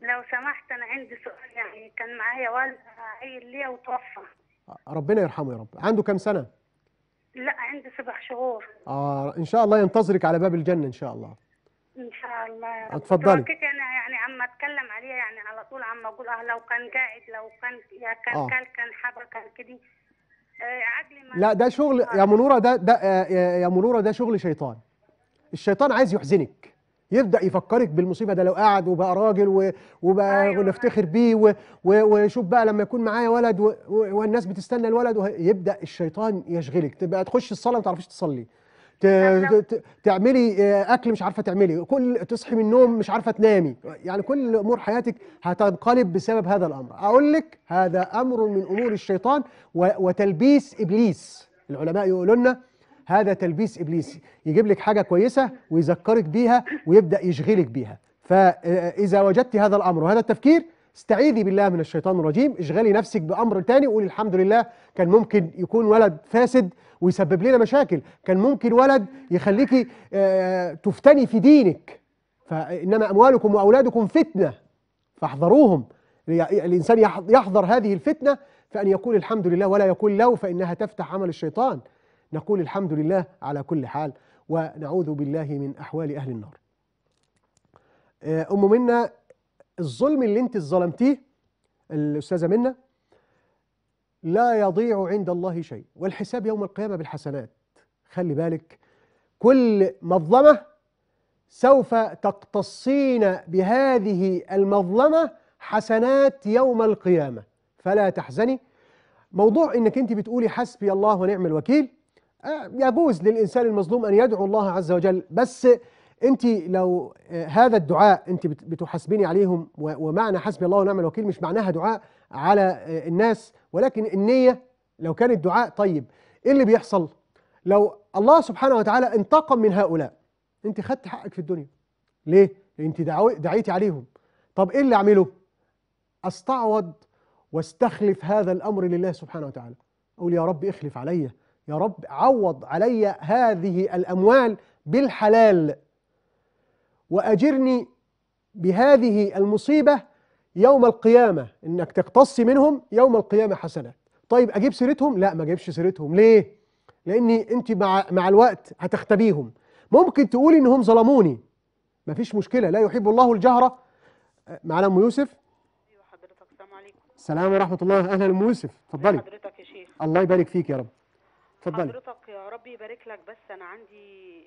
لو سمحت انا عندي سؤال يعني كان معايا والد عيل ليا وتوفى ربنا يرحمه يا رب عنده كام سنه لا عندي سبع شهور اه ان شاء الله ينتظرك على باب الجنه ان شاء الله ان شاء الله يا رب اتفضلي انا يعني عم اتكلم عليه يعني على طول عم اقول اه لو كان قاعد لو كان يا كان آه. كان كان حبر كان كده آه، لا ده شغل يا منوره ده ده آه، آه، يا منوره ده شغل شيطان الشيطان عايز يحزنك يبدا يفكرك بالمصيبه ده لو قعد وبقى راجل وبقى ونفتخر أيوة، أيوة. بيه ويشوف بقى لما يكون معايا ولد والناس بتستنى الولد يبدا الشيطان يشغلك تبقى تخش الصلاه ما تعرفيش تصلي تعملي آه، اكل مش عارفه تعملي كل تصحي من النوم مش عارفه تنامي يعني كل امور حياتك هتنقلب بسبب هذا الامر اقول لك هذا امر من امور الشيطان وتلبيس ابليس العلماء يقولوا لنا هذا تلبيس ابليس يجيب لك حاجه كويسه ويذكرك بيها ويبدا يشغلك بيها فاذا وجدت هذا الامر وهذا التفكير استعيذي بالله من الشيطان الرجيم اشغلي نفسك بامر تاني وقولي الحمد لله كان ممكن يكون ولد فاسد ويسبب لنا مشاكل كان ممكن ولد يخليكي آه، تفتني في دينك فانما اموالكم واولادكم فتنه فاحذروهم الانسان يحذر هذه الفتنه فان يقول الحمد لله ولا يقول له فانها تفتح عمل الشيطان نقول الحمد لله على كل حال ونعوذ بالله من احوال اهل النار آه، ام منا الظلم اللي انت ظلمتيه الاستاذه منا لا يضيع عند الله شيء والحساب يوم القيامه بالحسنات خلي بالك كل مظلمه سوف تقتصين بهذه المظلمه حسنات يوم القيامه فلا تحزني موضوع انك انت بتقولي حسبي الله ونعم الوكيل آه، يجوز للانسان المظلوم ان يدعو الله عز وجل بس انت لو آه، هذا الدعاء انت بتحاسبيني عليهم ومعنى حسبي الله ونعم الوكيل مش معناها دعاء على آه، الناس ولكن النيه لو كان الدعاء طيب ايه اللي بيحصل لو الله سبحانه وتعالى انتقم من هؤلاء انت خدت حقك في الدنيا ليه انت دعيتي عليهم طب ايه اللي اعمله استعوض واستخلف هذا الامر لله سبحانه وتعالى اقول يا رب اخلف عليا يا رب عوض علي هذه الاموال بالحلال وأجرني بهذه المصيبة يوم القيامة إنك تقتص منهم يوم القيامة حسنة طيب أجيب سيرتهم؟ لا ما أجيبش سيرتهم ليه؟ لأني أنت مع, مع الوقت هتختبيهم ممكن تقولي إنهم ظلموني ما فيش مشكلة لا يحب الله الجهرة معنا أم يوسف أيوة حضرتك السلام عليكم السلام ورحمة الله أهلا أم يوسف اتفضلي أيوة، حضرتك يا شيخ الله يبارك فيك يا رب اتفضلي حضرتك يا رب يبارك لك بس أنا عندي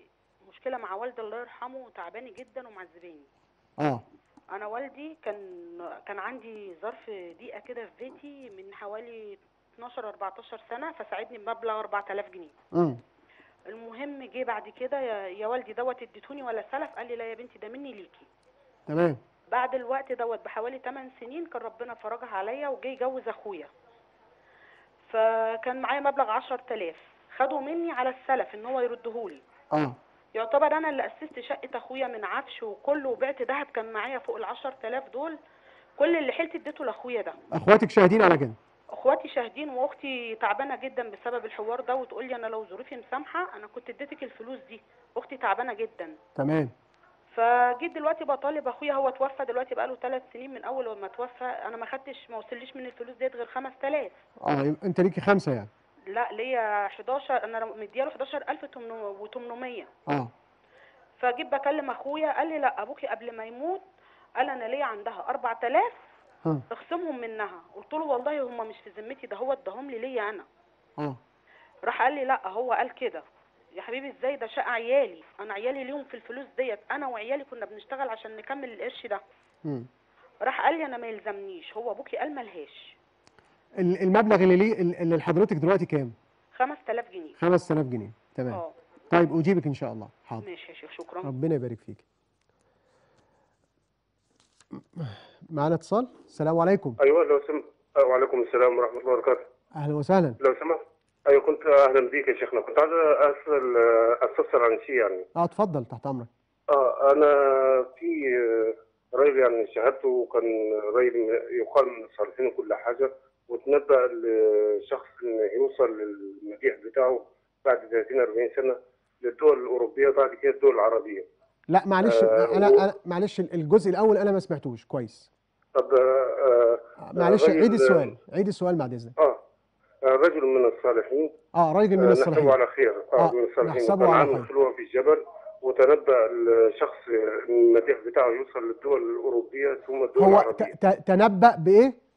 مشكله مع والدي الله يرحمه وتعباني جدا ومعذباني اه انا والدي كان كان عندي ظرف ضيقه كده في بيتي من حوالي 12 14 سنه فساعدني بمبلغ 4000 جنيه امم المهم جه بعد كده يا, يا والدي دوت اديتوني ولا سلف قال لي لا يا بنتي ده مني ليكي تمام بعد الوقت دوت بحوالي 8 سنين كان ربنا فرجها عليا وجه يجوز اخويا فكان معايا مبلغ 10000 خدوا مني على السلف ان هو يردهولي اه يعتبر انا اللي اسست شقه اخويا من عفش وكله وبعت دهب كان معايا فوق ال 10000 دول كل اللي حلت اديته لاخويا ده اخواتك شاهدين على كده اخواتي شاهدين واختي تعبانه جدا بسبب الحوار ده وتقول لي انا لو ظروفي مسامحه انا كنت اديتك الفلوس دي اختي تعبانه جدا تمام فجيت دلوقتي بطالب اخويا هو توفى دلوقتي بقاله ثلاث سنين من اول ما توفى انا ما خدتش ما وصلليش من الفلوس ديت غير 5000 اه انت ليكي خمسه يعني لا ليا 11 انا مدياله 11800 اه فجيت بكلم اخويا قال لي لا ابوكي قبل ما يموت قال انا ليا عندها 4000 اه اخصمهم منها قلت له والله هم مش في ذمتي ده هو اداهم لي ليا انا اه راح قال لي لا هو قال كده يا حبيبي ازاي ده شقه عيالي انا عيالي ليهم في الفلوس ديت انا وعيالي كنا بنشتغل عشان نكمل القرش ده امم راح قال لي انا ما يلزمنيش هو ابوكي قال ملهاش المبلغ اللي ليه اللي لحضرتك دلوقتي كام 5000 جنيه 5000 جنيه تمام اه طيب اجيبك ان شاء الله حاضر ماشي يا شيخ شكرا ربنا يبارك فيك معانا اتصال السلام عليكم ايوه لو سمحت آه، وعليكم السلام ورحمه الله وبركاته اهلا وسهلا لو سمحت ايوه كنت اهلا بيك يا شيخنا كنت عايز اسال آه، استفسر عن شيء يعني اه اتفضل تحت امرك اه انا في آه، راجل يعني شهادته وكان راجل يقال من الصالحين وكل حاجه وتنبأ الشخص انه يوصل للنجاح بتاعه بعد 30 40 سنه للدول الاوروبيه بعد كده الدول العربيه لا معلش آه انا, أنا معلش الجزء الاول انا ما سمعتوش كويس طب آه, آه، معلش عيد السؤال عيد السؤال بعد اذنك آه،, اه رجل من الصالحين اه رجل من آه، الصالحين نحسبه على خير اه, من الصالحين نحسبه على خير فلوه في الجبل وتنبأ الشخص المديح بتاعه يوصل للدول الاوروبيه ثم الدول هو العربيه هو تنبأ بايه؟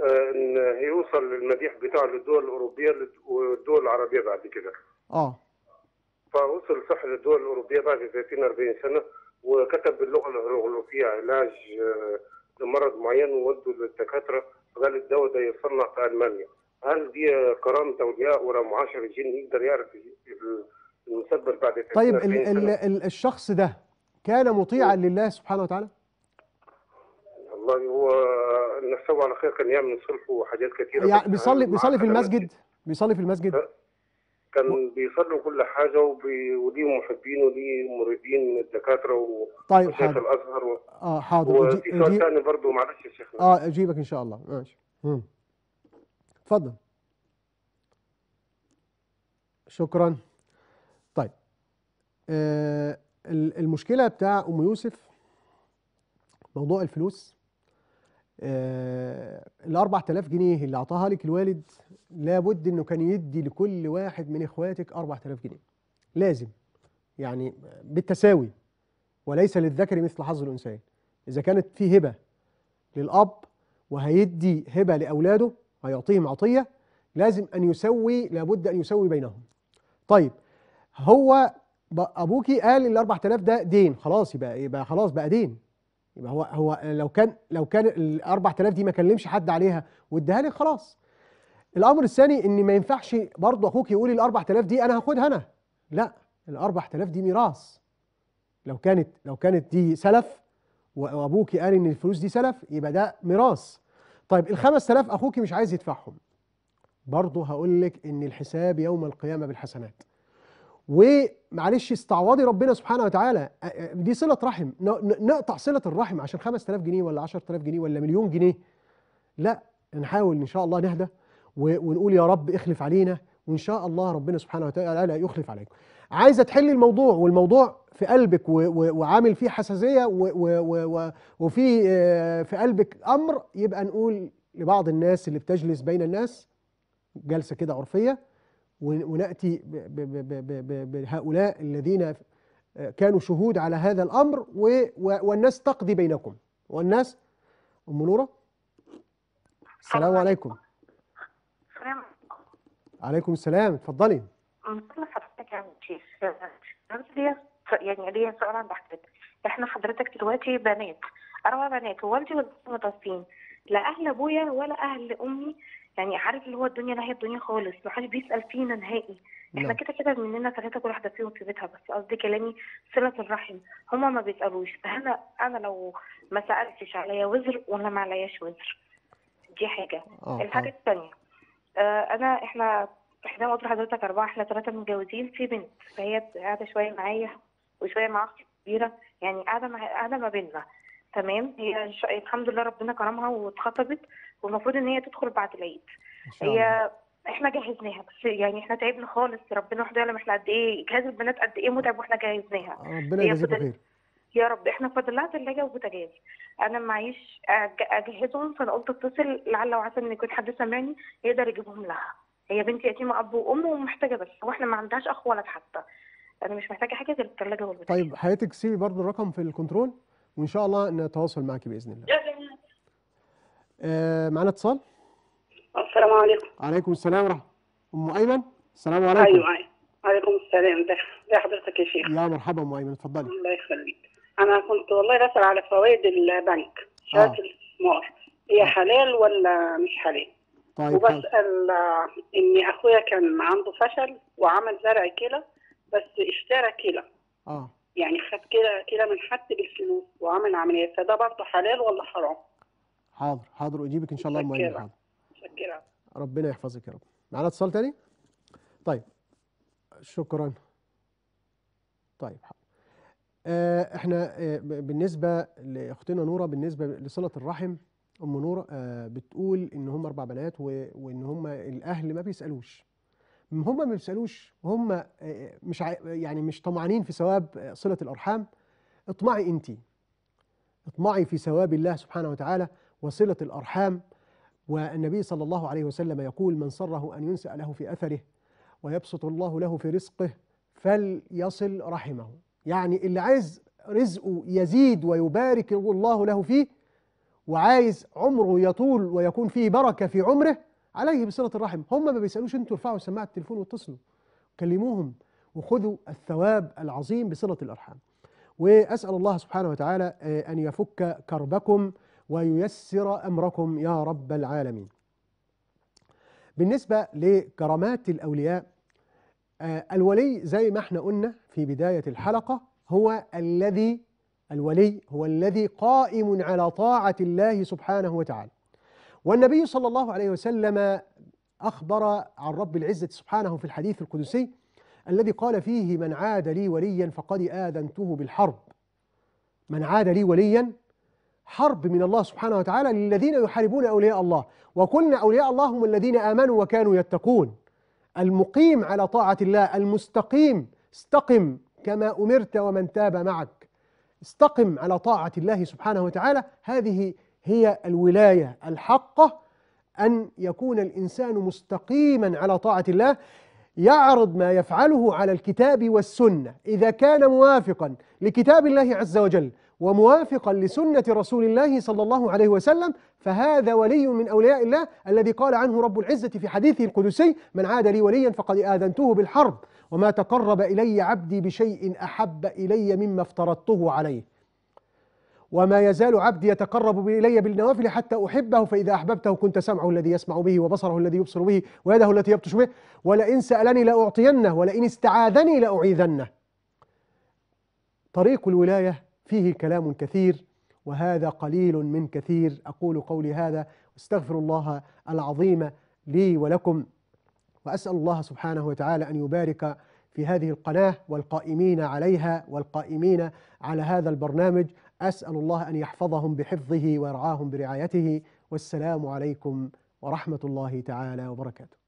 آه، ان هيوصل للمديح بتاعه للدول الاوروبيه والدول العربيه بعد كده. اه. فوصل صح للدول الاوروبيه بعد 30 40 سنه وكتب باللغه الهيروغليفيه علاج آه، لمرض معين ووده للدكاتره فقال الدواء ده يتصنع في المانيا. هل دي كرامه اولياء ولا معاشر الجن يقدر يعرف المسبب بعد 30 طيب 40 سنة؟ طيب الشخص ده كان مطيعا لله سبحانه وتعالى؟ والله هو نحسبه على خير كان يعمل صلح وحاجات كثيره يعني بيصلي بيصلي في المسجد بيصلي في المسجد كان بيصلي كل حاجه وليه محبين وليه مريدين من الدكاتره طيب حاضر الازهر و... اه حاضر وفي سؤال أجيب... ثاني برضه معلش يا شيخ اه اجيبك ان شاء الله ماشي اتفضل شكرا طيب آه المشكله بتاع ام يوسف موضوع الفلوس آه، ال 4000 جنيه اللي اعطاها لك الوالد لابد انه كان يدي لكل واحد من اخواتك 4000 جنيه لازم يعني بالتساوي وليس للذكر مثل حظ الانثيين اذا كانت في هبه للاب وهيدي هبه لاولاده هيعطيهم عطيه لازم ان يسوي لابد ان يسوي بينهم طيب هو ابوكي قال ال 4000 ده دين خلاص يبقى يبقى خلاص بقى دين يبقى هو هو لو كان لو كان ال 4000 دي ما كلمش حد عليها واداها لك خلاص الامر الثاني ان ما ينفعش برضه اخوك يقول ال 4000 دي انا هاخدها انا لا ال 4000 دي ميراث لو كانت لو كانت دي سلف وابوك قال ان الفلوس دي سلف يبقى ده ميراث طيب ال 5000 اخوك مش عايز يدفعهم برضه هقول لك ان الحساب يوم القيامه بالحسنات ومعلش استعوضي ربنا سبحانه وتعالى دي صله رحم نقطع صله الرحم عشان 5000 جنيه ولا 10000 جنيه ولا مليون جنيه لا نحاول ان شاء الله نهدى ونقول يا رب اخلف علينا وان شاء الله ربنا سبحانه وتعالى يخلف عليكم عايزه تحلي الموضوع والموضوع في قلبك وعامل فيه حساسيه وفي آه، في قلبك امر يبقى نقول لبعض الناس اللي بتجلس بين الناس جلسه كده عرفيه ونأتي بهؤلاء الذين آه، كانوا شهود على هذا الأمر والناس تقضي بينكم والناس أم نورة السلام عليكم السلام عليكم السلام اتفضلي حضرتك يعني يا يعني ليا سؤال عند حضرتك احنا حضرتك دلوقتي بنات اربع بنات ووالدي والدتي متوفين لا اهل ابويا ولا اهل امي يعني عارف اللي هو الدنيا ناحيه الدنيا خالص ما حدش بيسأل فينا نهائي احنا نعم. كده كده مننا ثلاثه كل واحده فيهم في بيتها بس قصدي كلامي صله الرحم هما ما بيسالوش فانا انا لو ما سالتش عليا وزر ولا ما علياش وزر دي حاجه أوه. آه. الحاجه الثانيه آه انا احنا احنا ما قلت لحضرتك اربعه احنا ثلاثه متجوزين في بنت فهي قاعده شويه معايا وشويه مع اختي كبيره يعني قاعده قاعده ما بيننا تمام هي الحمد لله ربنا كرمها واتخطبت والمفروض ان هي تدخل بعد العيد هي احنا جهزناها بس يعني احنا تعبنا خالص ربنا وحده يعلم احنا قد ايه جهاز البنات قد ايه متعب واحنا جهزناها آه، ربنا يجازيك خير يا رب احنا فاضل لها ثلاجه وبوتاجاز انا معيش اجهزهم فانا قلت اتصل لعل وعسى ان يكون حد سامعني يقدر يجيبهم لها هي بنتي يتيمه اب وام ومحتاجه بس واحنا ما عندهاش اخ ولد حتى انا مش محتاجه حاجه غير الثلاجه والبوتاجاز طيب حياتك سيبي برضه الرقم في الكنترول وان شاء الله نتواصل معاكي باذن الله آه، معانا اتصال السلام عليكم وعليكم السلام ورحمه ام ايمن السلام عليكم ايوه ايوه وعليكم السلام ده حضرتك يا شيخ يا مرحبا ام ايمن اتفضلي الله يخليك انا كنت والله بسال على فوائد البنك شهاده آه. الاستثمار هي آه. حلال ولا مش حلال طيب وبسال ان اخويا كان عنده فشل وعمل زرع كلى بس اشترى كلى اه يعني خد كلى كلى من حد بالفلوس وعمل عمليه فده برضه حلال ولا حرام؟ حاضر حاضر اجيبك ان شاء الله المعيد حاضر شكرا ربنا يحفظك يا رب معانا اتصال تاني طيب شكرا طيب حاضر. آه، احنا آه، بالنسبه لاختنا نوره بالنسبه لصله الرحم ام نوره آه، بتقول ان هم اربع بنات وان هم الاهل ما بيسالوش هم ما بيسالوش هم مش يعني مش طمعانين في ثواب صله الارحام اطمعي انت اطمعي في ثواب الله سبحانه وتعالى وصلة الأرحام والنبي صلى الله عليه وسلم يقول من سره أن ينسأ له في أثره ويبسط الله له في رزقه فليصل رحمه يعني اللي عايز رزقه يزيد ويبارك الله له فيه وعايز عمره يطول ويكون فيه بركة في عمره عليه بصلة الرحم هم ما بيسألوش انتوا ارفعوا سماعة التليفون واتصلوا كلموهم وخذوا الثواب العظيم بصلة الأرحام وأسأل الله سبحانه وتعالى آه، أن يفك كربكم وييسر امركم يا رب العالمين. بالنسبه لكرامات الاولياء آه، الولي زي ما احنا قلنا في بدايه الحلقه هو الذي الولي هو الذي قائم على طاعه الله سبحانه وتعالى. والنبي صلى الله عليه وسلم اخبر عن رب العزه سبحانه في الحديث القدسي الذي قال فيه من عاد لي وليا فقد اذنته بالحرب. من عاد لي وليا حرب من الله سبحانه وتعالى للذين يحاربون أولياء الله وقلنا أولياء الله هم الذين آمنوا وكانوا يتقون المقيم على طاعة الله المستقيم استقم كما أمرت ومن تاب معك استقم على طاعة الله سبحانه وتعالى هذه هي الولاية الحقة أن يكون الإنسان مستقيما على طاعة الله يعرض ما يفعله على الكتاب والسنة إذا كان موافقا لكتاب الله عز وجل وموافقا لسنة رسول الله صلى الله عليه وسلم فهذا ولي من أولياء الله الذي قال عنه رب العزة في حديثه القدسي من عاد لي وليا فقد آذنته بالحرب وما تقرب إلي عبدي بشيء أحب إلي مما افترضته عليه وما يزال عبدي يتقرب إلي بالنوافل حتى أحبه فإذا أحببته كنت سمعه الذي يسمع به وبصره الذي يبصر به ويده التي يبطش به ولئن سألني لأعطينه ولئن استعاذني لأعيذنه طريق الولاية فيه كلام كثير وهذا قليل من كثير أقول قولي هذا واستغفر الله العظيم لي ولكم وأسأل الله سبحانه وتعالى أن يبارك في هذه القناة والقائمين عليها والقائمين على هذا البرنامج أسأل الله أن يحفظهم بحفظه ويرعاهم برعايته والسلام عليكم ورحمة الله تعالى وبركاته